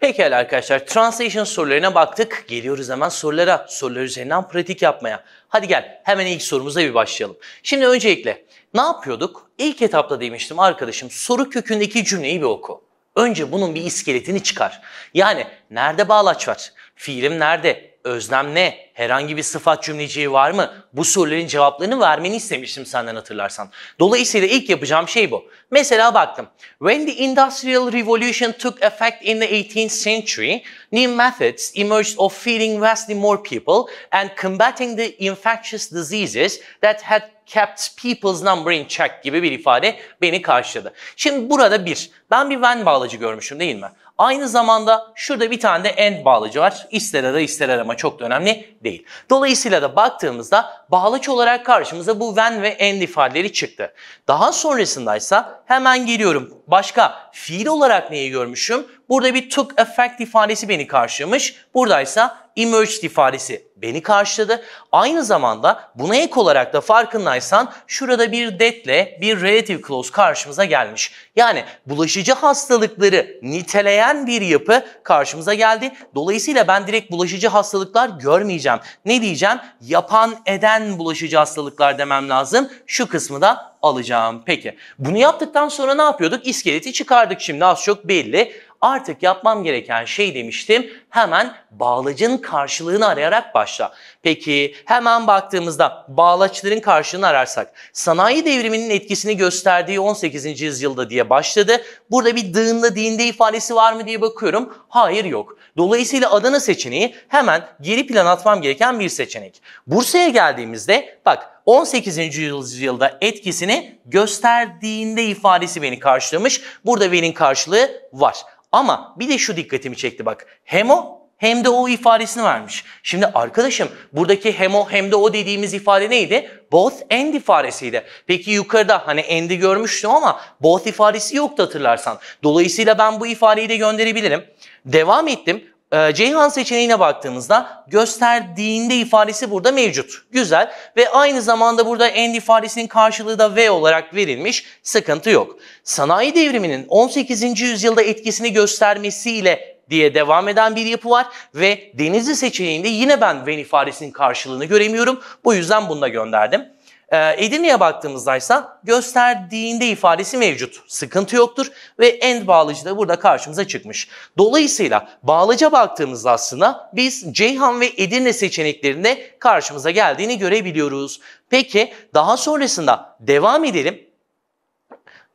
Pekala arkadaşlar translation sorularına baktık. Geliyoruz hemen sorulara. Sorular üzerinden pratik yapmaya. Hadi gel hemen ilk sorumuza bir başlayalım. Şimdi öncelikle ne yapıyorduk? İlk etapta demiştim arkadaşım soru kökündeki cümleyi bir oku. Önce bunun bir iskeletini çıkar. Yani nerede bağlaç var? Fiilim nerede? öznem ne, herhangi bir sıfat cümleciği var mı? Bu soruların cevaplarını vermeni istemiştim senden hatırlarsan. Dolayısıyla ilk yapacağım şey bu. Mesela baktım. When the Industrial Revolution took effect in the 18th century, new methods emerged of feeding vastly more people and combating the infectious diseases that had kept people's number in check gibi bir ifade beni karşıladı. Şimdi burada bir, ben bir when bağlacı görmüşüm değil mi? Aynı zamanda şurada bir tane de end bağlacı var. İster ara ister arama çok da önemli değil. Dolayısıyla da baktığımızda bağlaç olarak karşımıza bu when ve end ifadeleri çıktı. Daha sonrasındaysa hemen geliyorum. Başka fiil olarak neyi görmüşüm? Burada bir took effect ifadesi beni karşılamış. Buradaysa emerged ifadesi beni karşıladı. Aynı zamanda buna ek olarak da farkındaysan şurada bir detle bir relative clause karşımıza gelmiş. Yani bulaşıcı hastalıkları niteleyen bir yapı karşımıza geldi. Dolayısıyla ben direkt bulaşıcı hastalıklar görmeyeceğim. Ne diyeceğim? Yapan eden bulaşıcı hastalıklar demem lazım. Şu kısmı da alacağım. Peki bunu yaptıktan sonra ne yapıyorduk? İskeleti çıkardık şimdi az çok belli. Artık yapmam gereken şey demiştim hemen bağlacın karşılığını arayarak başla. Peki hemen baktığımızda bağlaçların karşılığını ararsak sanayi devriminin etkisini gösterdiği 18. yüzyılda diye başladı. Burada bir dığında dinde ifadesi var mı diye bakıyorum. Hayır yok. Dolayısıyla Adana seçeneği hemen geri plan atmam gereken bir seçenek. Bursa'ya geldiğimizde bak 18. yüzyılda etkisini gösterdiğinde ifadesi beni karşılamış. Burada benim karşılığı var. Ama bir de şu dikkatimi çekti bak. Hem o hem de o ifadesini vermiş. Şimdi arkadaşım buradaki hem o hem de o dediğimiz ifade neydi? Both and ifadesiydi. Peki yukarıda hani and'i görmüştüm ama both ifadesi yoktu hatırlarsan. Dolayısıyla ben bu ifadeyi de gönderebilirim. Devam ettim. E, Ceyhan seçeneğine baktığımızda gösterdiğinde ifadesi burada mevcut. Güzel ve aynı zamanda burada end ifadesinin karşılığı da V olarak verilmiş. Sıkıntı yok. Sanayi devriminin 18. yüzyılda etkisini göstermesiyle diye devam eden bir yapı var ve Denizli seçeneğinde yine ben when ifadesinin karşılığını göremiyorum. Bu yüzden bunu da gönderdim. E, Edirne'ye baktığımızda ise gösterdiğinde ifadesi mevcut. Sıkıntı yoktur ve end bağlacı da burada karşımıza çıkmış. Dolayısıyla bağlaca baktığımızda aslında biz Ceyhan ve Edirne seçeneklerinde karşımıza geldiğini görebiliyoruz. Peki daha sonrasında devam edelim.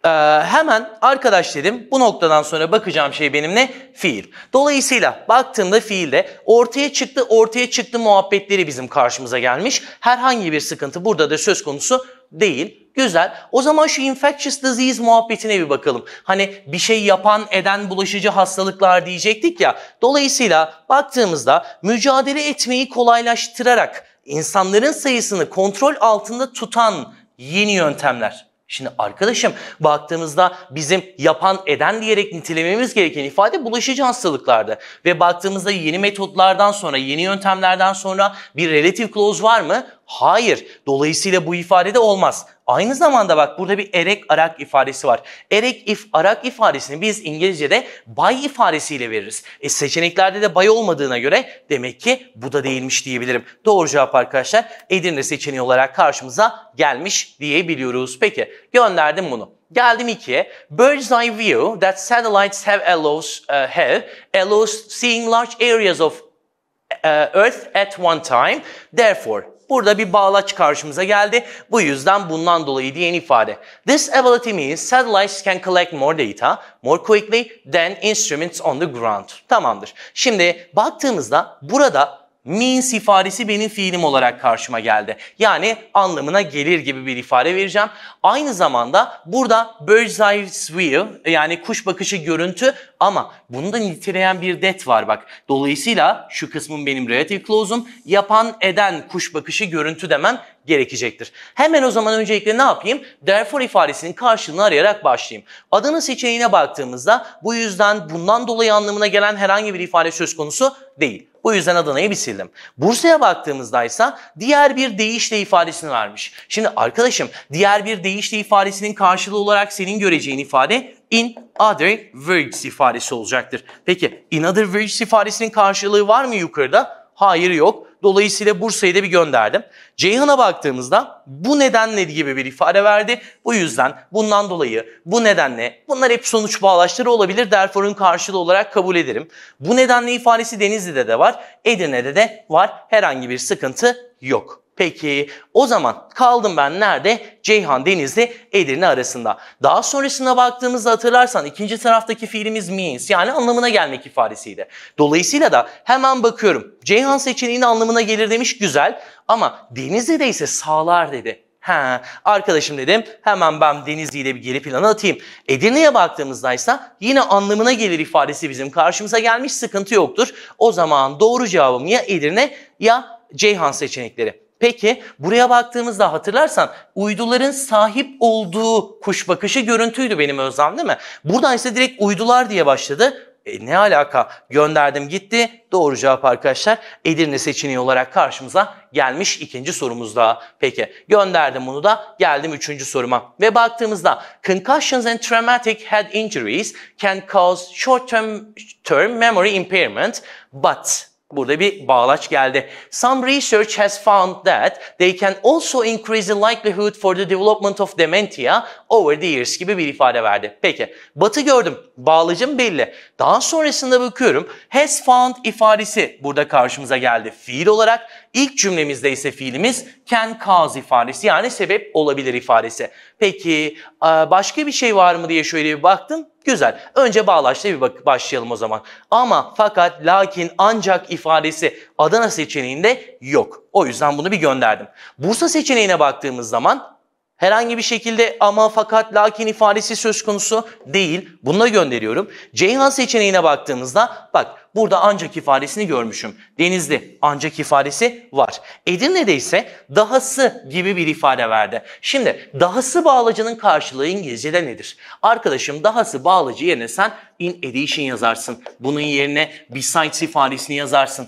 Ee, hemen arkadaş dedim bu noktadan sonra bakacağım şey benim ne? Fiil. Dolayısıyla baktığımda fiilde ortaya çıktı ortaya çıktı muhabbetleri bizim karşımıza gelmiş. Herhangi bir sıkıntı burada da söz konusu değil. Güzel. O zaman şu infectious disease muhabbetine bir bakalım. Hani bir şey yapan eden bulaşıcı hastalıklar diyecektik ya. Dolayısıyla baktığımızda mücadele etmeyi kolaylaştırarak insanların sayısını kontrol altında tutan yeni yöntemler. Şimdi arkadaşım baktığımızda bizim yapan eden diyerek nitelememiz gereken ifade bulaşıcı hastalıklarda. Ve baktığımızda yeni metotlardan sonra, yeni yöntemlerden sonra bir relative clause var mı? Hayır. Dolayısıyla bu ifadede olmaz. Aynı zamanda bak burada bir erek arak ifadesi var. Erek if arak ifadesini biz İngilizce'de bay ifadesiyle veririz. E seçeneklerde de bay olmadığına göre demek ki bu da değilmiş diyebilirim. Doğru cevap arkadaşlar Edirne seçeneği olarak karşımıza gelmiş diyebiliyoruz. Peki gönderdim bunu. Geldim ikiye. Bird's eye view that satellites have allows, uh, have allows seeing large areas of uh, Earth at one time. Therefore, Burada bir bağlaç karşımıza geldi. Bu yüzden bundan dolayı diyen ifade. This ability means satellites can collect more data more quickly than instruments on the ground. Tamamdır. Şimdi baktığımızda burada min sifaresi benim fiilim olarak karşıma geldi. Yani anlamına gelir gibi bir ifade vereceğim. Aynı zamanda burada bird's eye view yani kuş bakışı görüntü ama bunu da niteleyen bir det var bak. Dolayısıyla şu kısmım benim relative clause'um yapan eden kuş bakışı görüntü demem gerekecektir. Hemen o zaman öncelikle ne yapayım? Therefore ifadesinin karşılığını arayarak başlayayım. Adını seçeneğine baktığımızda bu yüzden bundan dolayı anlamına gelen herhangi bir ifade söz konusu değil. Bu yüzden Adana'yı bir sildim. Bursa'ya baktığımızda ise diğer bir deyişle ifadesini vermiş. Şimdi arkadaşım diğer bir deyişle ifadesinin karşılığı olarak senin göreceğin ifade in other words ifadesi olacaktır. Peki in other words ifadesinin karşılığı var mı yukarıda? Hayır yok. Dolayısıyla Bursa'yı da bir gönderdim. Ceyhan'a baktığımızda bu nedenle gibi bir ifade verdi. Bu yüzden, bundan dolayı, bu nedenle bunlar hep sonuç bağlaçları olabilir. Derfor'un karşılığı olarak kabul ederim. Bu nedenle ifadesi Denizli'de de var, Edirne'de de var. Herhangi bir sıkıntı yok. Peki o zaman kaldım ben nerede? Ceyhan Denizli Edirne arasında. Daha sonrasına baktığımızda hatırlarsan ikinci taraftaki fiilimiz means yani anlamına gelmek ifadesiydi. Dolayısıyla da hemen bakıyorum. Ceyhan seçeneğinin anlamına gelir demiş güzel ama Denizli'de ise sağlar dedi. Ha, arkadaşım dedim hemen ben Denizli de bir geri planı atayım. Edirne'ye baktığımızda ise yine anlamına gelir ifadesi bizim karşımıza gelmiş sıkıntı yoktur. O zaman doğru cevabım ya Edirne ya Ceyhan seçenekleri. Peki buraya baktığımızda hatırlarsan uyduların sahip olduğu kuş bakışı görüntüydü benim özlem değil mi? Buradan ise direkt uydular diye başladı. E, ne alaka? Gönderdim gitti. Doğru cevap arkadaşlar Edirne seçeneği olarak karşımıza gelmiş ikinci sorumuzda. Peki gönderdim bunu da geldim üçüncü soruma. Ve baktığımızda concussions and traumatic head injuries can cause short-term term memory impairment but Burada bir bağlaç geldi. Some research has found that they can also increase the likelihood for the development of dementia over the years gibi bir ifade verdi. Peki batı gördüm. Bağlacım belli. Daha sonrasında bakıyorum has found ifadesi burada karşımıza geldi fiil olarak. İlk cümlemizde ise fiilimiz can cause ifadesi yani sebep olabilir ifadesi. Peki başka bir şey var mı diye şöyle bir baktım. Güzel. Önce bağlaçla bir bak başlayalım o zaman. Ama fakat lakin ancak ifadesi Adana seçeneğinde yok. O yüzden bunu bir gönderdim. Bursa seçeneğine baktığımız zaman Herhangi bir şekilde ama fakat lakin ifadesi söz konusu değil. Bununla gönderiyorum. Ceyhan seçeneğine baktığımızda bak burada ancak ifadesini görmüşüm. Denizli ancak ifadesi var. Edirne'de ise dahası gibi bir ifade verdi. Şimdi dahası bağlacının karşılığı İngilizce'de nedir? Arkadaşım dahası bağlacı yerine sen in addition yazarsın. Bunun yerine besides ifadesini yazarsın.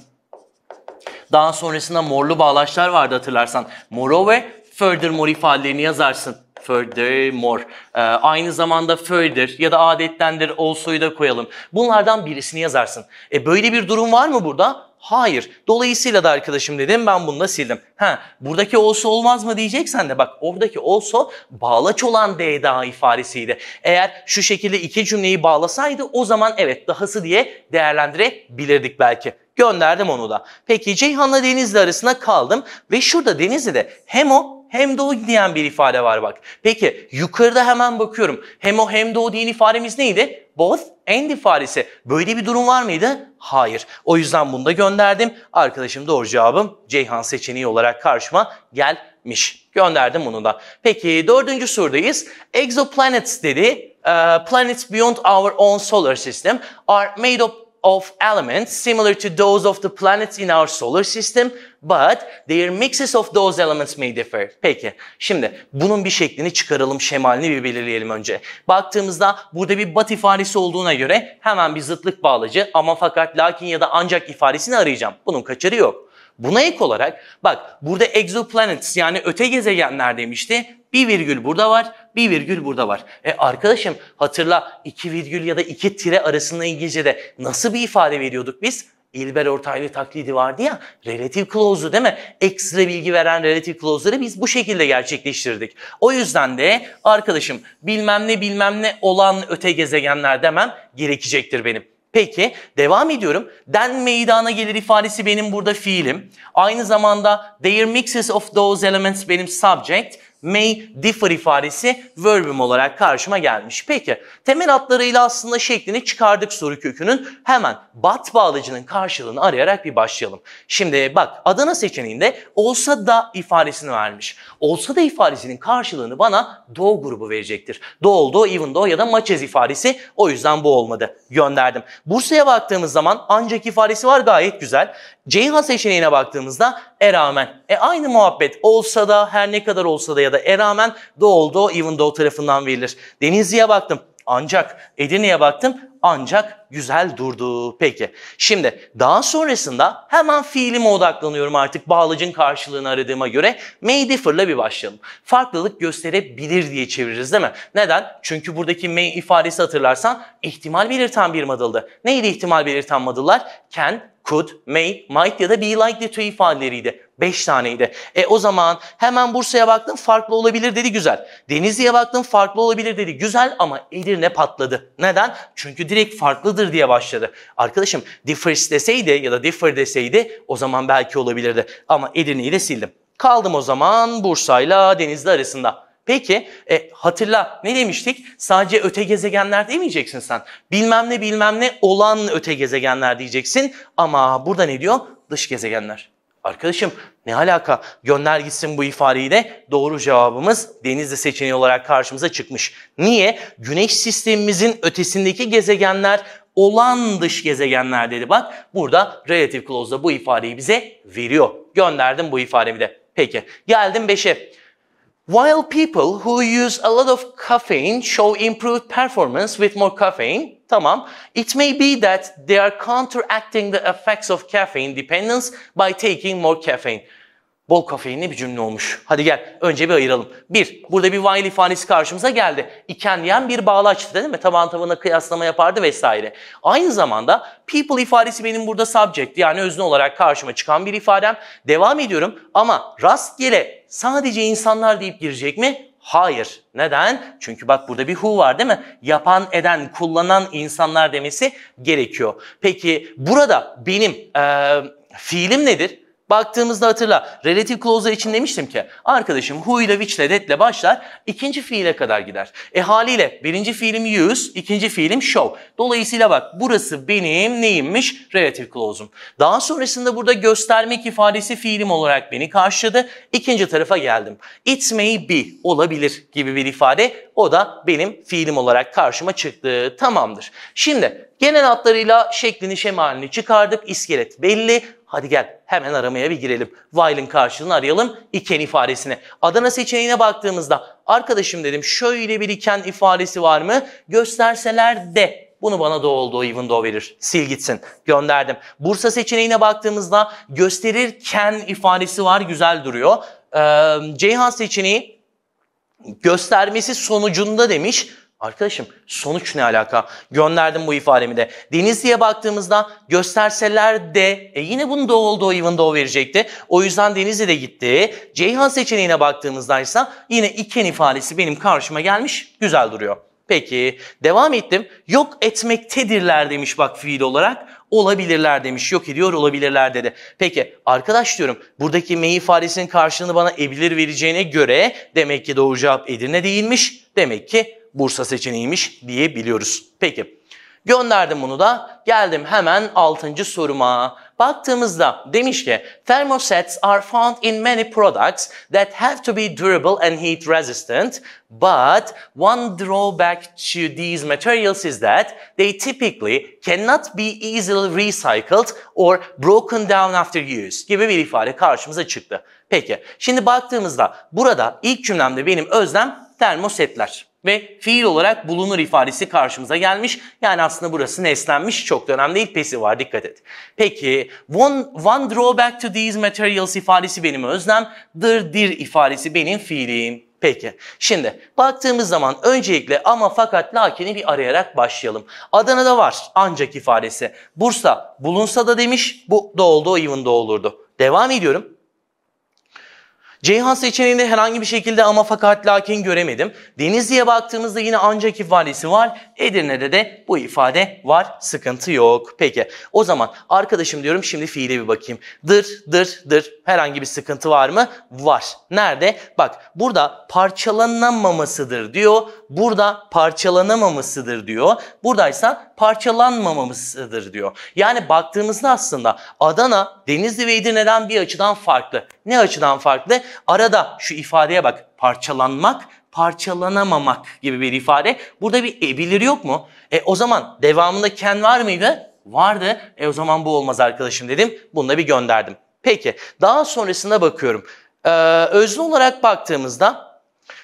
Daha sonrasında morlu bağlaçlar vardı hatırlarsan. Moreover furthermore ifadelerini yazarsın. Furthermore. Ee, aynı zamanda further ya da adettendir also'yu da koyalım. Bunlardan birisini yazarsın. E böyle bir durum var mı burada? Hayır. Dolayısıyla da arkadaşım dedim ben bunu da sildim. Ha, buradaki olsa olmaz mı diyeceksen de bak oradaki olsa bağlaç olan de daha ifadesiydi. Eğer şu şekilde iki cümleyi bağlasaydı o zaman evet dahası diye değerlendirebilirdik belki. Gönderdim onu da. Peki Ceyhan'la Denizli arasında kaldım ve şurada Denizli'de hem o hem doğu diyen bir ifade var bak. Peki yukarıda hemen bakıyorum. Hem o hem doğu diyen ifademiz neydi? Both and ifadesi. Böyle bir durum var mıydı? Hayır. O yüzden bunu da gönderdim. Arkadaşım doğru cevabım Ceyhan seçeneği olarak karşıma gelmiş. Gönderdim bunu da. Peki dördüncü sorudayız. Exoplanets dedi. Ee, planets beyond our own solar system are made of of elements similar to those of the planets in our solar system but their mixes of those elements may differ. Peki şimdi bunun bir şeklini çıkaralım şemalini bir belirleyelim önce. Baktığımızda burada bir bat ifadesi olduğuna göre hemen bir zıtlık bağlacı ama fakat lakin ya da ancak ifadesini arayacağım. Bunun kaçarı yok. Buna ek olarak bak burada exoplanets yani öte gezegenler demişti. Bir virgül burada var, bir virgül burada var. E arkadaşım hatırla iki virgül ya da iki tire arasında İngilizce'de nasıl bir ifade veriyorduk biz? İlber Ortaylı taklidi vardı ya, relative clause'u değil mi? Ekstra bilgi veren relative clause'ları biz bu şekilde gerçekleştirdik. O yüzden de arkadaşım bilmem ne bilmem ne olan öte gezegenler demem gerekecektir benim. Peki devam ediyorum. Den meydana gelir ifadesi benim burada fiilim. Aynı zamanda their mixes of those elements benim subject may differ ifadesi verbim olarak karşıma gelmiş. Peki temel hatlarıyla aslında şeklini çıkardık soru kökünün. Hemen but bağlacının karşılığını arayarak bir başlayalım. Şimdi bak Adana seçeneğinde olsa da ifadesini vermiş. Olsa da ifadesinin karşılığını bana do grubu verecektir. Do oldu, even do ya da maçez ifadesi o yüzden bu olmadı. Gönderdim. Bursa'ya baktığımız zaman ancak ifadesi var gayet güzel. Ceyhan seçeneğine baktığımızda e rağmen. E aynı muhabbet olsa da her ne kadar olsa da ya da Eramen Doğul Doğu Evendoğu tarafından verilir. Denizli'ye baktım ancak Edirne'ye baktım ancak güzel durdu. Peki şimdi daha sonrasında hemen fiilime odaklanıyorum artık bağlacın karşılığını aradığıma göre. May differ'la bir başlayalım. Farklılık gösterebilir diye çeviririz değil mi? Neden? Çünkü buradaki may ifadesi hatırlarsan ihtimal belirten bir madıldı. Neydi ihtimal belirten madıllar? Can, could, may, might ya da be likely to ifadeleriydi. Beş taneydi. E o zaman hemen Bursa'ya baktım farklı olabilir dedi güzel. Denizli'ye baktım farklı olabilir dedi güzel ama Edirne patladı. Neden? Çünkü direkt farklıdır diye başladı. Arkadaşım differs deseydi ya da differ deseydi o zaman belki olabilirdi. Ama Edirne'yi de sildim. Kaldım o zaman Bursa'yla Denizli arasında. Peki e, hatırla ne demiştik? Sadece öte gezegenler demeyeceksin sen. Bilmem ne bilmem ne olan öte gezegenler diyeceksin. Ama burada ne diyor? Dış gezegenler. Arkadaşım ne alaka? Gönder gitsin bu ifadeyle doğru cevabımız denizli seçeneği olarak karşımıza çıkmış. Niye? Güneş sistemimizin ötesindeki gezegenler olan dış gezegenler dedi. Bak burada relative clause'da bu ifadeyi bize veriyor. Gönderdim bu ifademi de. Peki geldim 5'e. While people who use a lot of caffeine show improved performance with more caffeine, tamam, it may be that they are counteracting the effects of caffeine dependence by taking more caffeine. Bol kafeinli bir cümle olmuş. Hadi gel önce bir ayıralım. Bir, burada bir while ifadesi karşımıza geldi. İken yen bir bağlaçtı değil mi? Taban tabana kıyaslama yapardı vesaire. Aynı zamanda people ifadesi benim burada subject yani özne olarak karşıma çıkan bir ifadem. Devam ediyorum ama rastgele sadece insanlar deyip girecek mi? Hayır. Neden? Çünkü bak burada bir who var değil mi? Yapan, eden, kullanan insanlar demesi gerekiyor. Peki burada benim e, fiilim nedir? Baktığımızda hatırla. Relative clause'lar için demiştim ki arkadaşım who ile which ile that ile başlar ikinci fiile kadar gider. E haliyle birinci fiilim use, ikinci fiilim show. Dolayısıyla bak burası benim neyimmiş? Relative clause'um. Daha sonrasında burada göstermek ifadesi fiilim olarak beni karşıladı. İkinci tarafa geldim. It may be olabilir gibi bir ifade. O da benim fiilim olarak karşıma çıktı. Tamamdır. Şimdi Genel hatlarıyla şeklini şemalini çıkardık. İskelet belli. Hadi gel hemen aramaya bir girelim. While'ın karşılığını arayalım iken ifadesini. Adana seçeneğine baktığımızda arkadaşım dedim şöyle bir iken ifadesi var mı? Gösterseler de bunu bana da olduğu even though verir. Sil gitsin. Gönderdim. Bursa seçeneğine baktığımızda gösterirken ifadesi var. Güzel duruyor. Ee, Ceyhan seçeneği göstermesi sonucunda demiş. Arkadaşım sonuç ne alaka? Gönderdim bu ifademi de. Denizli'ye baktığımızda gösterseler de e yine bunu doğu olduğu even doğu verecekti. O yüzden Denizli de gitti. Ceyhan seçeneğine baktığımızda ise yine iken ifadesi benim karşıma gelmiş. Güzel duruyor. Peki devam ettim. Yok etmektedirler demiş bak fiil olarak. Olabilirler demiş. Yok ediyor olabilirler dedi. Peki arkadaş diyorum buradaki me ifadesinin karşılığını bana ebilir vereceğine göre demek ki doğru cevap Edirne değilmiş. Demek ki Bursa seçeneğiymiş diyebiliyoruz. Peki gönderdim bunu da geldim hemen 6. soruma. Baktığımızda demiş ki thermosets are found in many products that have to be durable and heat resistant but one drawback to these materials is that they typically cannot be easily recycled or broken down after use gibi bir ifade karşımıza çıktı. Peki şimdi baktığımızda burada ilk cümlemde benim özlem termosetler ve fiil olarak bulunur ifadesi karşımıza gelmiş. Yani aslında burası neslenmiş. Çok da önemli değil. Pesi var. Dikkat et. Peki one, one drawback to these materials ifadesi benim öznem. Dır dir ifadesi benim fiiliyim. Peki. Şimdi baktığımız zaman öncelikle ama fakat lakini bir arayarak başlayalım. Adana'da var ancak ifadesi. Bursa bulunsa da demiş. Bu da oldu o even da olurdu. Devam ediyorum. Ceyhan seçeneğinde herhangi bir şekilde ama fakat lakin göremedim. Denizli'ye baktığımızda yine ancak ifadesi var. Edirne'de de bu ifade var. Sıkıntı yok. Peki o zaman arkadaşım diyorum şimdi fiile bir bakayım. Dır dır dır herhangi bir sıkıntı var mı? Var. Nerede? Bak burada parçalanamamasıdır diyor. Burada parçalanamamasıdır diyor. Buradaysa parçalanmamamızdır diyor. Yani baktığımızda aslında Adana Denizli ve Edirne'den bir açıdan farklı. Ne açıdan farklı? Arada şu ifadeye bak parçalanmak parçalanamamak gibi bir ifade. Burada bir ebilir yok mu? E o zaman devamında ken var mıydı? Vardı. E o zaman bu olmaz arkadaşım dedim. Bunu da bir gönderdim. Peki daha sonrasında bakıyorum. Ee, özlü olarak baktığımızda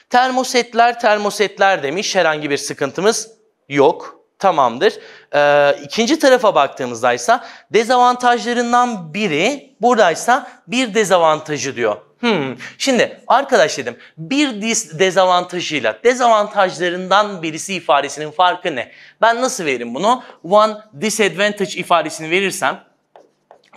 termosetler termosetler demiş herhangi bir sıkıntımız yok. Tamamdır. Ee, ikinci tarafa baktığımızda ise dezavantajlarından biri buradaysa bir dezavantajı diyor. Hmm. Şimdi arkadaş dedim bir dezavantajıyla dezavantajlarından birisi ifadesinin farkı ne? Ben nasıl veririm bunu? One disadvantage ifadesini verirsem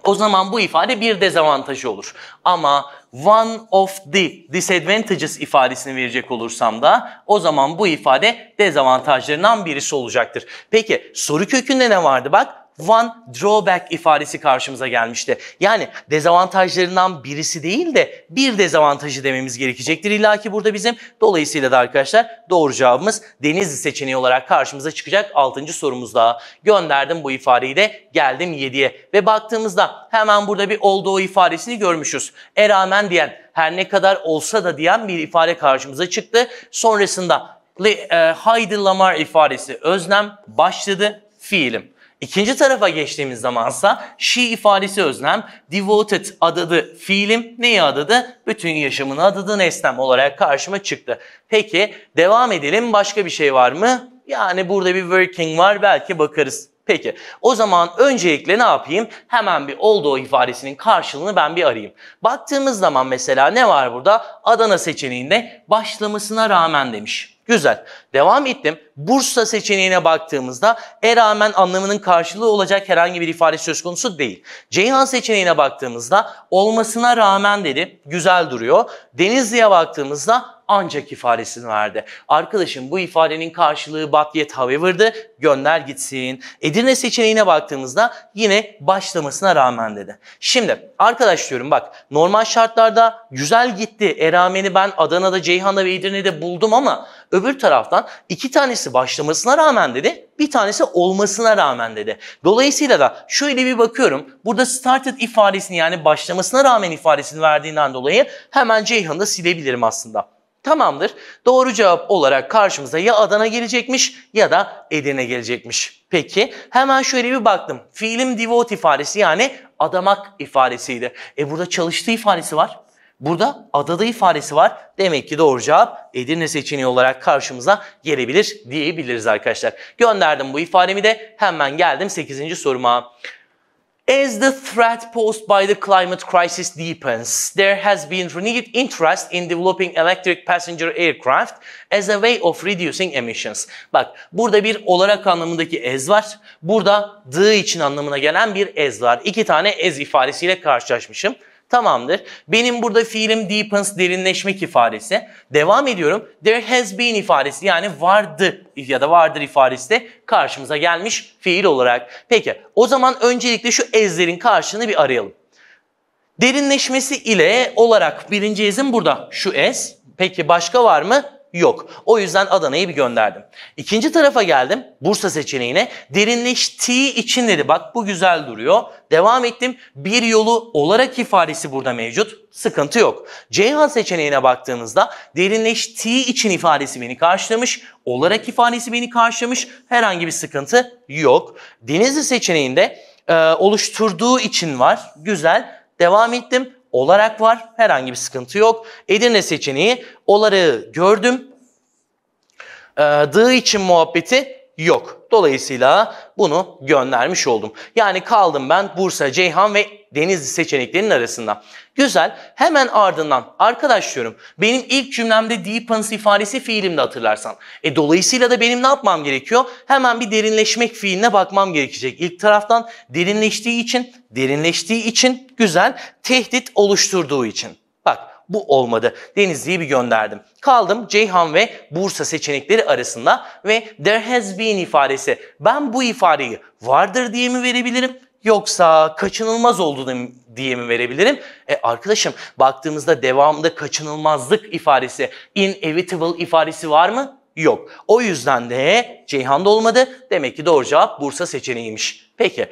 o zaman bu ifade bir dezavantajı olur. Ama one of the disadvantages ifadesini verecek olursam da o zaman bu ifade dezavantajlarından birisi olacaktır. Peki soru kökünde ne vardı bak? one drawback ifadesi karşımıza gelmişti. Yani dezavantajlarından birisi değil de bir dezavantajı dememiz gerekecektir Illaki burada bizim. Dolayısıyla da arkadaşlar doğru cevabımız Denizli seçeneği olarak karşımıza çıkacak 6. sorumuz daha. Gönderdim bu ifadeyi de geldim 7'ye ve baktığımızda hemen burada bir olduğu ifadesini görmüşüz. E rağmen diyen her ne kadar olsa da diyen bir ifade karşımıza çıktı. Sonrasında e, Haydi Lamar ifadesi özlem başladı fiilim. İkinci tarafa geçtiğimiz zamansa she ifadesi özlem, devoted adadı fiilim neyi adadı? Bütün yaşamını adadı nesnem olarak karşıma çıktı. Peki devam edelim başka bir şey var mı? Yani burada bir working var belki bakarız. Peki o zaman öncelikle ne yapayım? Hemen bir olduğu ifadesinin karşılığını ben bir arayayım. Baktığımız zaman mesela ne var burada? Adana seçeneğinde başlamasına rağmen demiş. Güzel. Devam ettim. Bursa seçeneğine baktığımızda e rağmen anlamının karşılığı olacak herhangi bir ifade söz konusu değil. Ceyhan seçeneğine baktığımızda olmasına rağmen dedi. Güzel duruyor. Denizli'ye baktığımızda ancak ifadesini verdi. Arkadaşım bu ifadenin karşılığı but yet however'dı. Gönder gitsin. Edirne seçeneğine baktığımızda yine başlamasına rağmen dedi. Şimdi arkadaş diyorum bak normal şartlarda güzel gitti. Erameni ben Adana'da, Ceyhan'da ve Edirne'de buldum ama Öbür taraftan iki tanesi başlamasına rağmen dedi, bir tanesi olmasına rağmen dedi. Dolayısıyla da şöyle bir bakıyorum. Burada started ifadesini yani başlamasına rağmen ifadesini verdiğinden dolayı hemen Ceyhan'ı da silebilirim aslında. Tamamdır. Doğru cevap olarak karşımıza ya Adana gelecekmiş ya da Edirne gelecekmiş. Peki hemen şöyle bir baktım. Fiilim devote ifadesi yani adamak ifadesiydi. E burada çalıştı ifadesi var. Burada adada ifadesi var. Demek ki doğru cevap Edirne seçeneği olarak karşımıza gelebilir diyebiliriz arkadaşlar. Gönderdim bu ifademi de hemen geldim 8. soruma. As the threat posed by the climate crisis deepens, there has been renewed interest in developing electric passenger aircraft as a way of reducing emissions. Bak burada bir olarak anlamındaki as var. Burada the için anlamına gelen bir as var. İki tane as ifadesiyle karşılaşmışım. Tamamdır. Benim burada fiilim deepens derinleşmek ifadesi. Devam ediyorum. There has been ifadesi yani vardı ya da vardır ifadesi de karşımıza gelmiş fiil olarak. Peki o zaman öncelikle şu ezlerin karşılığını bir arayalım. Derinleşmesi ile olarak birinci ezim burada şu ez. Peki başka var mı? yok. O yüzden Adana'yı bir gönderdim. İkinci tarafa geldim. Bursa seçeneğine. Derinleştiği için dedi bak bu güzel duruyor. Devam ettim. Bir yolu olarak ifadesi burada mevcut. Sıkıntı yok. Ceyhan seçeneğine baktığınızda derinleştiği için ifadesi beni karşılamış. Olarak ifadesi beni karşılamış. Herhangi bir sıkıntı yok. Denizli seçeneğinde e, oluşturduğu için var. Güzel. Devam ettim olarak var. Herhangi bir sıkıntı yok. Edirne seçeneği olarak gördüm. Ee, için muhabbeti yok. Dolayısıyla bunu göndermiş oldum. Yani kaldım ben Bursa, Ceyhan ve Denizli seçeneklerinin arasında. Güzel. Hemen ardından arkadaş diyorum. Benim ilk cümlemde deepens ifadesi fiilimde hatırlarsan. E dolayısıyla da benim ne yapmam gerekiyor? Hemen bir derinleşmek fiiline bakmam gerekecek. İlk taraftan derinleştiği için, derinleştiği için güzel tehdit oluşturduğu için bu olmadı. Denizli'yi bir gönderdim. Kaldım Ceyhan ve Bursa seçenekleri arasında ve there has been ifadesi. Ben bu ifadeyi vardır diye mi verebilirim yoksa kaçınılmaz olduğunu diye mi verebilirim? E arkadaşım baktığımızda devamında kaçınılmazlık ifadesi, inevitable ifadesi var mı? Yok. O yüzden de Ceyhan da olmadı. Demek ki doğru cevap Bursa seçeneğiymiş. Peki.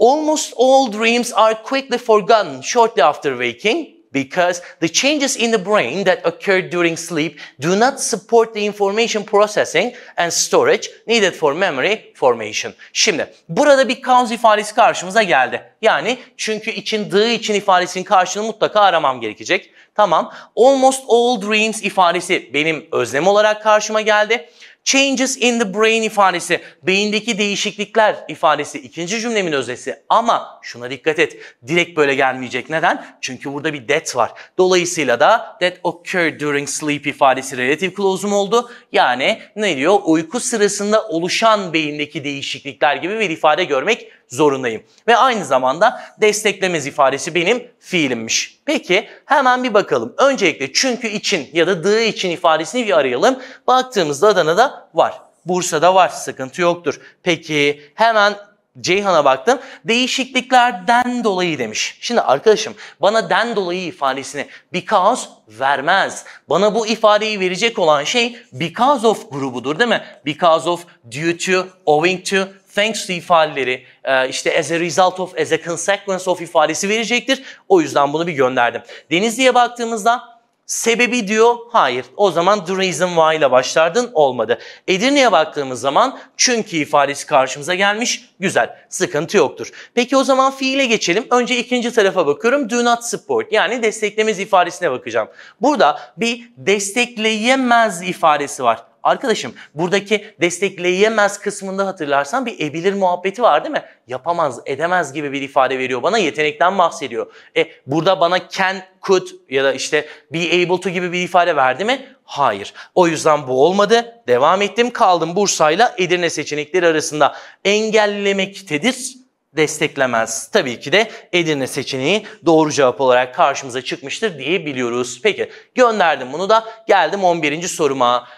Almost all dreams are quickly forgotten shortly after waking because the changes in the brain that occur during sleep do not support the information processing and storage needed for memory formation. Şimdi burada bir cause ifadesi karşımıza geldi. Yani çünkü için dığı için ifadesinin karşılığını mutlaka aramam gerekecek. Tamam. Almost all dreams ifadesi benim özlem olarak karşıma geldi. Changes in the brain ifadesi, beyindeki değişiklikler ifadesi ikinci cümlemin öznesi. Ama şuna dikkat et, direkt böyle gelmeyecek. Neden? Çünkü burada bir that var. Dolayısıyla da that occurred during sleep ifadesi relative clause'um oldu. Yani ne diyor? Uyku sırasında oluşan beyindeki değişiklikler gibi bir ifade görmek zorundayım. Ve aynı zamanda desteklemez ifadesi benim fiilimmiş. Peki hemen bir bakalım. Öncelikle çünkü için ya da dığı için ifadesini bir arayalım. Baktığımızda Adana'da var. Bursa'da var sıkıntı yoktur. Peki hemen Ceyhan'a baktım. Değişikliklerden dolayı demiş. Şimdi arkadaşım bana den dolayı ifadesini because vermez. Bana bu ifadeyi verecek olan şey because of grubudur değil mi? Because of, due to, owing to, thanks to ifadeleri e, işte as a result of, as a consequence of ifadesi verecektir. O yüzden bunu bir gönderdim. Denizli'ye baktığımızda sebebi diyor. Hayır. O zaman the reason why ile başlardın olmadı. Edirne'ye baktığımız zaman çünkü ifadesi karşımıza gelmiş. Güzel. Sıkıntı yoktur. Peki o zaman fiile geçelim. Önce ikinci tarafa bakıyorum. Do not support yani desteklemez ifadesine bakacağım. Burada bir destekleyemez ifadesi var. Arkadaşım buradaki destekleyemez kısmında hatırlarsan bir ebilir muhabbeti var değil mi? Yapamaz, edemez gibi bir ifade veriyor bana. Yetenekten bahsediyor. E burada bana can, could ya da işte be able to gibi bir ifade verdi mi? Hayır. O yüzden bu olmadı. Devam ettim kaldım Bursa'yla Edirne seçenekleri arasında. Engellemektedir desteklemez. Tabii ki de Edirne seçeneği doğru cevap olarak karşımıza çıkmıştır diyebiliyoruz. Peki gönderdim bunu da geldim 11. soruma.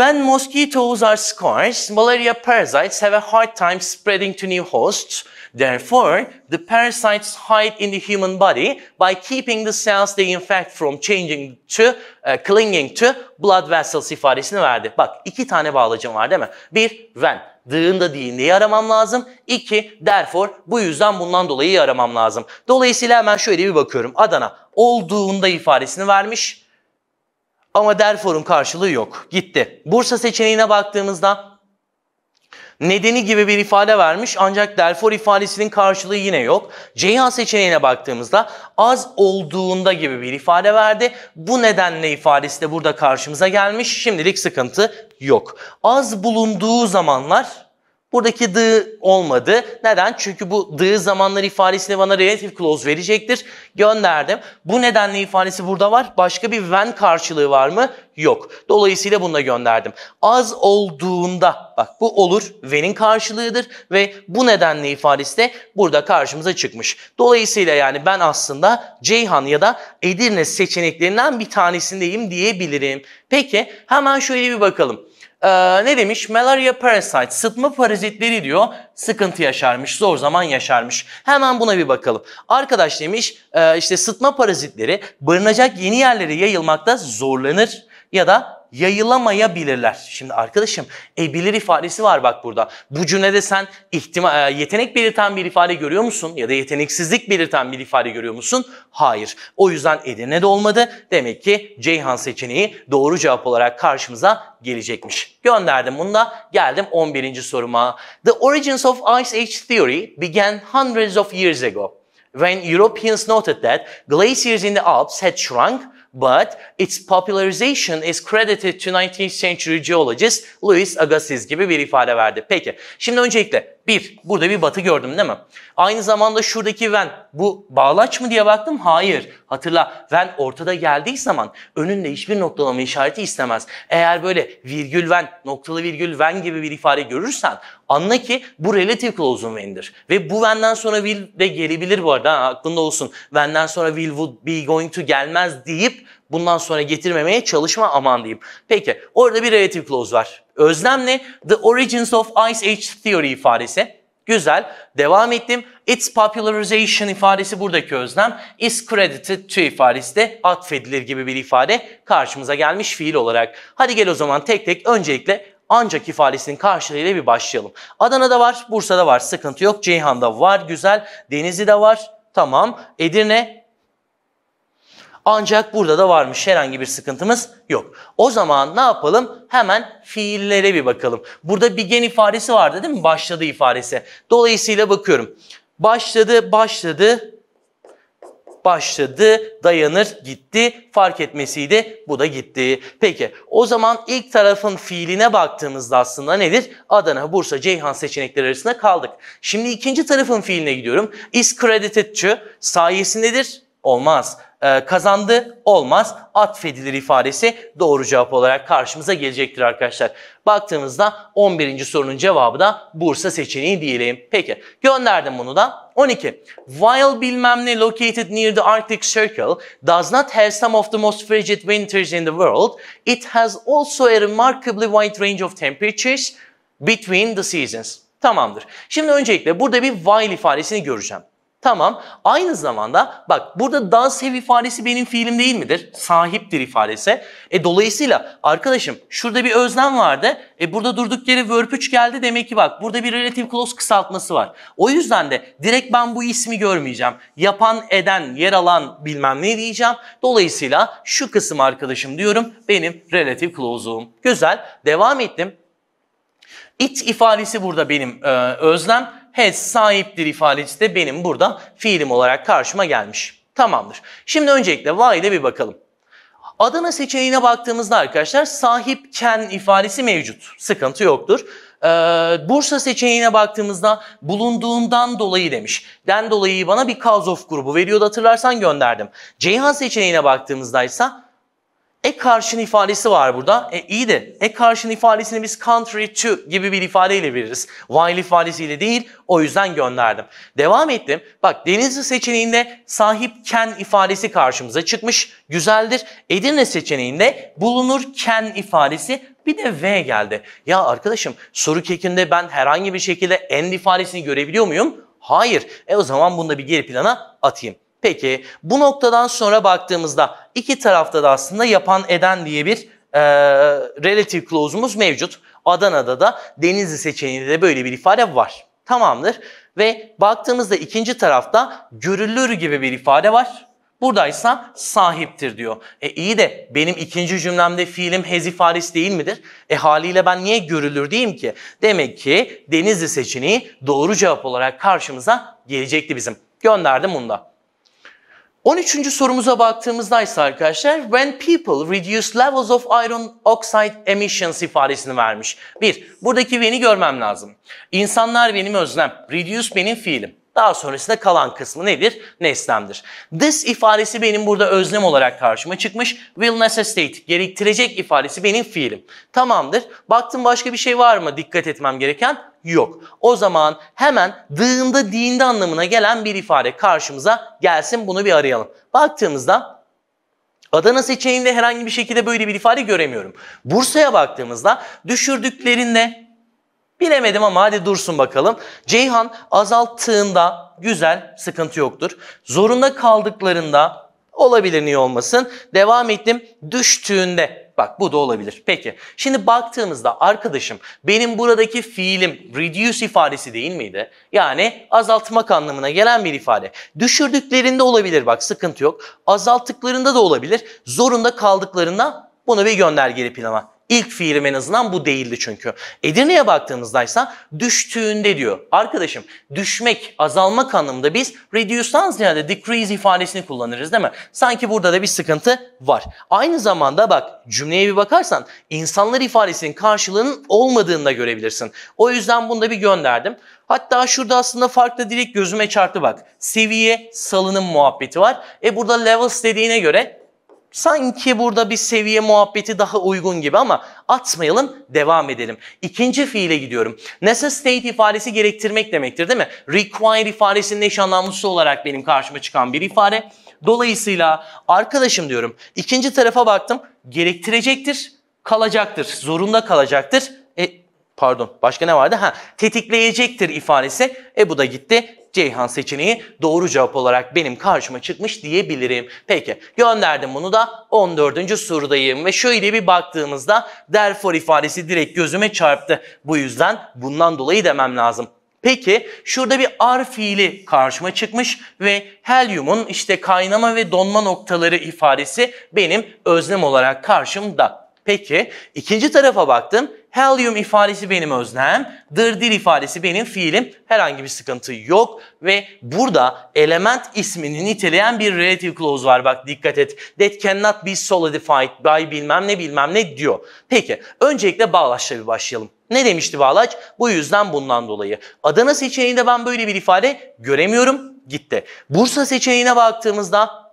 When mosquitoes are scarce, malaria parasites have a hard time spreading to new hosts. Therefore, the parasites hide in the human body by keeping the cells they infect from changing to, uh, clinging to blood vessels ifadesini verdi. Bak iki tane bağlacım var değil mi? Bir, when. Dığında değil neyi aramam lazım? İki, therefore. Bu yüzden bundan dolayı aramam lazım. Dolayısıyla hemen şöyle bir bakıyorum. Adana olduğunda ifadesini vermiş. Ama Derfor'un karşılığı yok. Gitti. Bursa seçeneğine baktığımızda nedeni gibi bir ifade vermiş ancak Derfor ifadesinin karşılığı yine yok. Ceyhan seçeneğine baktığımızda az olduğunda gibi bir ifade verdi. Bu nedenle ifadesi de burada karşımıza gelmiş. Şimdilik sıkıntı yok. Az bulunduğu zamanlar Buradaki dı olmadı. Neden? Çünkü bu dı zamanları ifadesine bana relative clause verecektir. Gönderdim. Bu nedenle ifadesi burada var. Başka bir when karşılığı var mı? Yok. Dolayısıyla bunu da gönderdim. Az olduğunda bak bu olur when'in karşılığıdır ve bu nedenle ifadesi de burada karşımıza çıkmış. Dolayısıyla yani ben aslında Ceyhan ya da Edirne seçeneklerinden bir tanesindeyim diyebilirim. Peki hemen şöyle bir bakalım. Ee, ne demiş? Malaria parasite, sıtma parazitleri diyor. Sıkıntı yaşarmış, zor zaman yaşarmış. Hemen buna bir bakalım. Arkadaş demiş e, işte sıtma parazitleri barınacak yeni yerlere yayılmakta zorlanır ya da yayılamayabilirler. Şimdi arkadaşım e ifadesi var bak burada. Bu cümlede sen ihtima, e, yetenek belirten bir ifade görüyor musun? Ya da yeteneksizlik belirten bir ifade görüyor musun? Hayır. O yüzden Edirne de olmadı. Demek ki Ceyhan seçeneği doğru cevap olarak karşımıza gelecekmiş. Gönderdim bunu da geldim 11. soruma. The origins of Ice Age theory began hundreds of years ago. When Europeans noted that glaciers in the Alps had shrunk but its popularization is credited to 19th century geologist Louis Agassiz gibi bir ifade verdi. Peki, şimdi öncelikle bir, burada bir batı gördüm değil mi? Aynı zamanda şuradaki ven, bu bağlaç mı diye baktım. Hayır. Hatırla, ven ortada geldiği zaman önünde hiçbir noktalama işareti istemez. Eğer böyle virgül ven, noktalı virgül ven gibi bir ifade görürsen anla ki bu relative clause'un ven'dir. Ve bu ven'den sonra will de gelebilir bu arada. Ha, aklında olsun. Ven'den sonra will would be going to gelmez deyip bundan sonra getirmemeye çalışma aman diyeyim. Peki orada bir relative clause var. Özlem ne? The origins of Ice Age Theory ifadesi. Güzel. Devam ettim. Its popularization ifadesi buradaki özlem. Is credited to ifadesi de atfedilir gibi bir ifade karşımıza gelmiş fiil olarak. Hadi gel o zaman tek tek öncelikle ancak ifadesinin karşılığıyla bir başlayalım. Adana'da var, Bursa'da var, sıkıntı yok. Ceyhan'da var, güzel. Denizli'de var, tamam. Edirne ancak burada da varmış herhangi bir sıkıntımız yok. O zaman ne yapalım? Hemen fiillere bir bakalım. Burada bir gen ifadesi vardı değil mi? Başladı ifadesi. Dolayısıyla bakıyorum. Başladı, başladı, başladı, dayanır, gitti, fark etmesiydi, bu da gitti. Peki o zaman ilk tarafın fiiline baktığımızda aslında nedir? Adana, Bursa, Ceyhan seçenekleri arasında kaldık. Şimdi ikinci tarafın fiiline gidiyorum. Is credited to sayesindedir Olmaz. Ee, kazandı olmaz. Atfedilir ifadesi doğru cevap olarak karşımıza gelecektir arkadaşlar. Baktığımızda 11. sorunun cevabı da Bursa seçeneği diyelim. Peki gönderdim bunu da. 12. While bilmem ne located near the Arctic Circle does not have some of the most frigid winters in the world, it has also a remarkably wide range of temperatures between the seasons. Tamamdır. Şimdi öncelikle burada bir while ifadesini göreceğim. Tamam. Aynı zamanda bak burada dans ev ifadesi benim fiilim değil midir? Sahiptir ifadesi. E dolayısıyla arkadaşım şurada bir özlem vardı. E burada durduk yere verb 3 geldi demek ki bak burada bir relative clause kısaltması var. O yüzden de direkt ben bu ismi görmeyeceğim. Yapan, eden, yer alan bilmem ne diyeceğim. Dolayısıyla şu kısım arkadaşım diyorum benim relative clause'um. Güzel. Devam ettim. It ifadesi burada benim e, özlem has sahiptir ifadesi de benim burada fiilim olarak karşıma gelmiş. Tamamdır. Şimdi öncelikle vaide bir bakalım. Adana seçeneğine baktığımızda arkadaşlar sahipken ifadesi mevcut. Sıkıntı yoktur. Ee, Bursa seçeneğine baktığımızda bulunduğundan dolayı demiş. Den dolayı bana bir cause of grubu veriyordu hatırlarsan gönderdim. Ceyhan seçeneğine baktığımızda ise Ek karşın ifadesi var burada. E, iyi de ek karşın ifadesini biz country, to gibi bir ifadeyle veririz. While ifadesiyle değil o yüzden gönderdim. Devam ettim. Bak Denizli seçeneğinde sahipken ifadesi karşımıza çıkmış. Güzeldir. Edirne seçeneğinde bulunurken ifadesi bir de V geldi. Ya arkadaşım soru kekinde ben herhangi bir şekilde end ifadesini görebiliyor muyum? Hayır. E o zaman bunu da bir geri plana atayım. Peki bu noktadan sonra baktığımızda iki tarafta da aslında yapan eden diye bir e, relative clause'umuz mevcut. Adana'da da Denizli seçeneğinde de böyle bir ifade var. Tamamdır. Ve baktığımızda ikinci tarafta görülür gibi bir ifade var. Buradaysa sahiptir diyor. E iyi de benim ikinci cümlemde fiilim hez ifadesi değil midir? E haliyle ben niye görülür diyeyim ki? Demek ki Denizli seçeneği doğru cevap olarak karşımıza gelecekti bizim. Gönderdim bunu da. 13. sorumuza baktığımızda ise arkadaşlar when people reduce levels of iron oxide emissions ifadesini vermiş. Bir, buradaki beni görmem lazım. İnsanlar benim özlem. Reduce benim fiilim. Daha sonrasında kalan kısmı nedir? Nesnemdir. This ifadesi benim burada özlem olarak karşıma çıkmış. Will necessitate, gerektirecek ifadesi benim fiilim. Tamamdır. Baktım başka bir şey var mı dikkat etmem gereken? Yok. O zaman hemen dığında dinde anlamına gelen bir ifade karşımıza gelsin. Bunu bir arayalım. Baktığımızda Adana seçeneğinde herhangi bir şekilde böyle bir ifade göremiyorum. Bursa'ya baktığımızda düşürdüklerinde Bilemedim ama hadi dursun bakalım. Ceyhan azalttığında güzel sıkıntı yoktur. Zorunda kaldıklarında olabilir niye olmasın. Devam ettim düştüğünde bak bu da olabilir. Peki şimdi baktığımızda arkadaşım benim buradaki fiilim reduce ifadesi değil miydi? Yani azaltmak anlamına gelen bir ifade. Düşürdüklerinde olabilir bak sıkıntı yok. Azalttıklarında da olabilir. Zorunda kaldıklarında bunu bir gönder geri plana. İlk fiilim en azından bu değildi çünkü. Edirne'ye baktığımızdaysa düştüğünde diyor. Arkadaşım düşmek, azalmak anlamında biz reduce'dan ziyade decrease ifadesini kullanırız değil mi? Sanki burada da bir sıkıntı var. Aynı zamanda bak cümleye bir bakarsan insanlar ifadesinin karşılığının olmadığını da görebilirsin. O yüzden bunu da bir gönderdim. Hatta şurada aslında farklı direkt gözüme çarptı bak. Seviye salınım muhabbeti var. E burada levels dediğine göre Sanki burada bir seviye muhabbeti daha uygun gibi ama atmayalım devam edelim. İkinci fiile gidiyorum. Necessitate ifadesi gerektirmek demektir değil mi? Require ifadesinin eş anlamlısı olarak benim karşıma çıkan bir ifade. Dolayısıyla arkadaşım diyorum ikinci tarafa baktım gerektirecektir, kalacaktır, zorunda kalacaktır. E, Pardon başka ne vardı? Ha tetikleyecektir ifadesi. E bu da gitti. Ceyhan seçeneği doğru cevap olarak benim karşıma çıkmış diyebilirim. Peki gönderdim bunu da 14. sorudayım ve şöyle bir baktığımızda derfor ifadesi direkt gözüme çarptı. Bu yüzden bundan dolayı demem lazım. Peki şurada bir ar fiili karşıma çıkmış ve helyumun işte kaynama ve donma noktaları ifadesi benim öznem olarak karşımda. Peki ikinci tarafa baktım. Helium ifadesi benim öznem, dırdir ifadesi benim fiilim. Herhangi bir sıkıntı yok ve burada element ismini niteleyen bir relative clause var. Bak dikkat et. That cannot be solidified by bilmem ne bilmem ne diyor. Peki öncelikle bağlaçla bir başlayalım. Ne demişti Bağlaç? Bu yüzden bundan dolayı. Adana seçeneğinde ben böyle bir ifade göremiyorum. Gitti. Bursa seçeneğine baktığımızda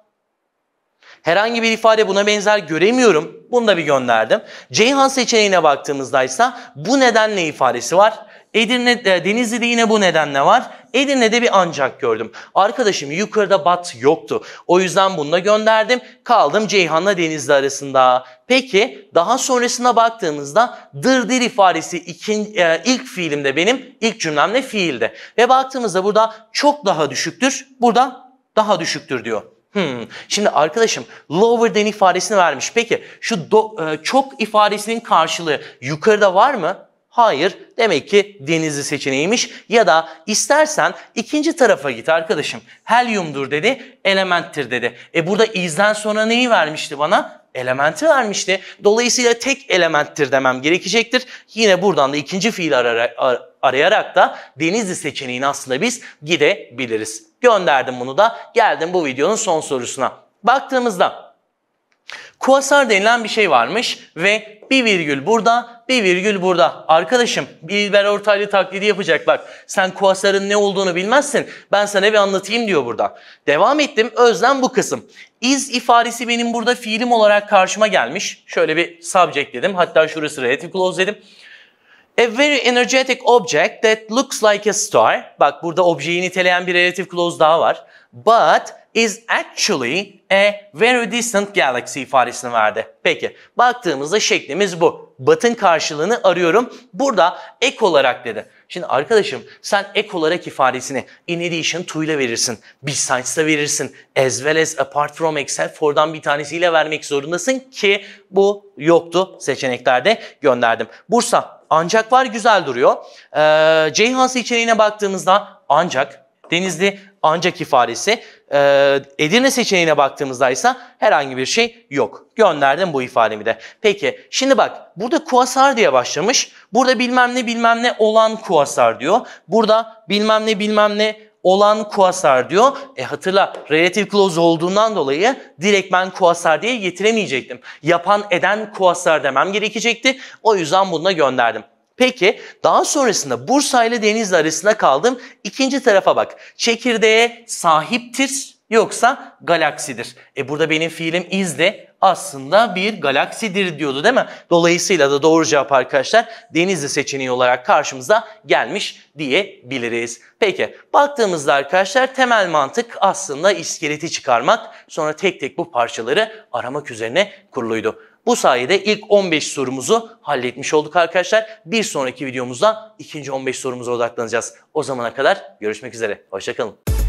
Herhangi bir ifade buna benzer göremiyorum. Bunu da bir gönderdim. Ceyhan seçeneğine baktığımızda ise bu nedenle ifadesi var. Edirne, e, Denizli'de yine bu nedenle var. Edirne'de bir ancak gördüm. Arkadaşım yukarıda bat yoktu. O yüzden bunu da gönderdim. Kaldım Ceyhan'la Denizli arasında. Peki daha sonrasına baktığımızda dırdır ifadesi ikin, e, ilk fiilimde benim ilk cümlemde fiilde. Ve baktığımızda burada çok daha düşüktür. Burada daha düşüktür diyor. Hmm. Şimdi arkadaşım lower than ifadesini vermiş. Peki şu do, e, çok ifadesinin karşılığı yukarıda var mı? Hayır. Demek ki denizli seçeneğiymiş. Ya da istersen ikinci tarafa git arkadaşım. Helyumdur dedi, elementtir dedi. E burada izden sonra neyi vermişti bana? Elementi vermişti. Dolayısıyla tek elementtir demem gerekecektir. Yine buradan da ikinci fiil ara, arayarak da Denizli seçeneğini aslında biz gidebiliriz. Gönderdim bunu da geldim bu videonun son sorusuna. Baktığımızda kuasar denilen bir şey varmış ve bir virgül burada, bir virgül burada. Arkadaşım Bilber Ortaylı taklidi yapacak bak. Sen kuasarın ne olduğunu bilmezsin. Ben sana bir anlatayım diyor burada. Devam ettim. Özlem bu kısım. İz ifadesi benim burada fiilim olarak karşıma gelmiş. Şöyle bir subject dedim. Hatta şurası relative clause dedim. A very energetic object that looks like a star. Bak burada objeyi niteleyen bir relative clause daha var. But is actually a very distant galaxy ifadesini verdi. Peki baktığımızda şeklimiz bu. Batın karşılığını arıyorum. Burada ek olarak dedi. Şimdi arkadaşım sen ek olarak ifadesini in addition to ile verirsin. Besides verirsin. As well as apart from except for'dan bir tanesiyle vermek zorundasın ki bu yoktu seçeneklerde gönderdim. Bursa ancak var güzel duruyor. Ee, Ceyhan seçeneğine baktığımızda ancak, Denizli ancak ifadesi. Ee, Edirne seçeneğine baktığımızda ise herhangi bir şey yok. Gönderdim bu ifademi de. Peki şimdi bak burada kuasar diye başlamış. Burada bilmem ne bilmem ne olan kuasar diyor. Burada bilmem ne bilmem ne olan kuasar diyor. E hatırla relative clause olduğundan dolayı direkt ben kuasar diye getiremeyecektim. Yapan eden kuasar demem gerekecekti. O yüzden bununla gönderdim. Peki daha sonrasında Bursa ile Denizli arasında kaldım. İkinci tarafa bak. Çekirdeğe sahiptir yoksa galaksidir. E burada benim fiilim is de aslında bir galaksidir diyordu değil mi? Dolayısıyla da doğru cevap arkadaşlar Denizli seçeneği olarak karşımıza gelmiş diyebiliriz. Peki baktığımızda arkadaşlar temel mantık aslında iskeleti çıkarmak sonra tek tek bu parçaları aramak üzerine kuruluydu. Bu sayede ilk 15 sorumuzu halletmiş olduk arkadaşlar. Bir sonraki videomuzda ikinci 15 sorumuza odaklanacağız. O zamana kadar görüşmek üzere. Hoşçakalın.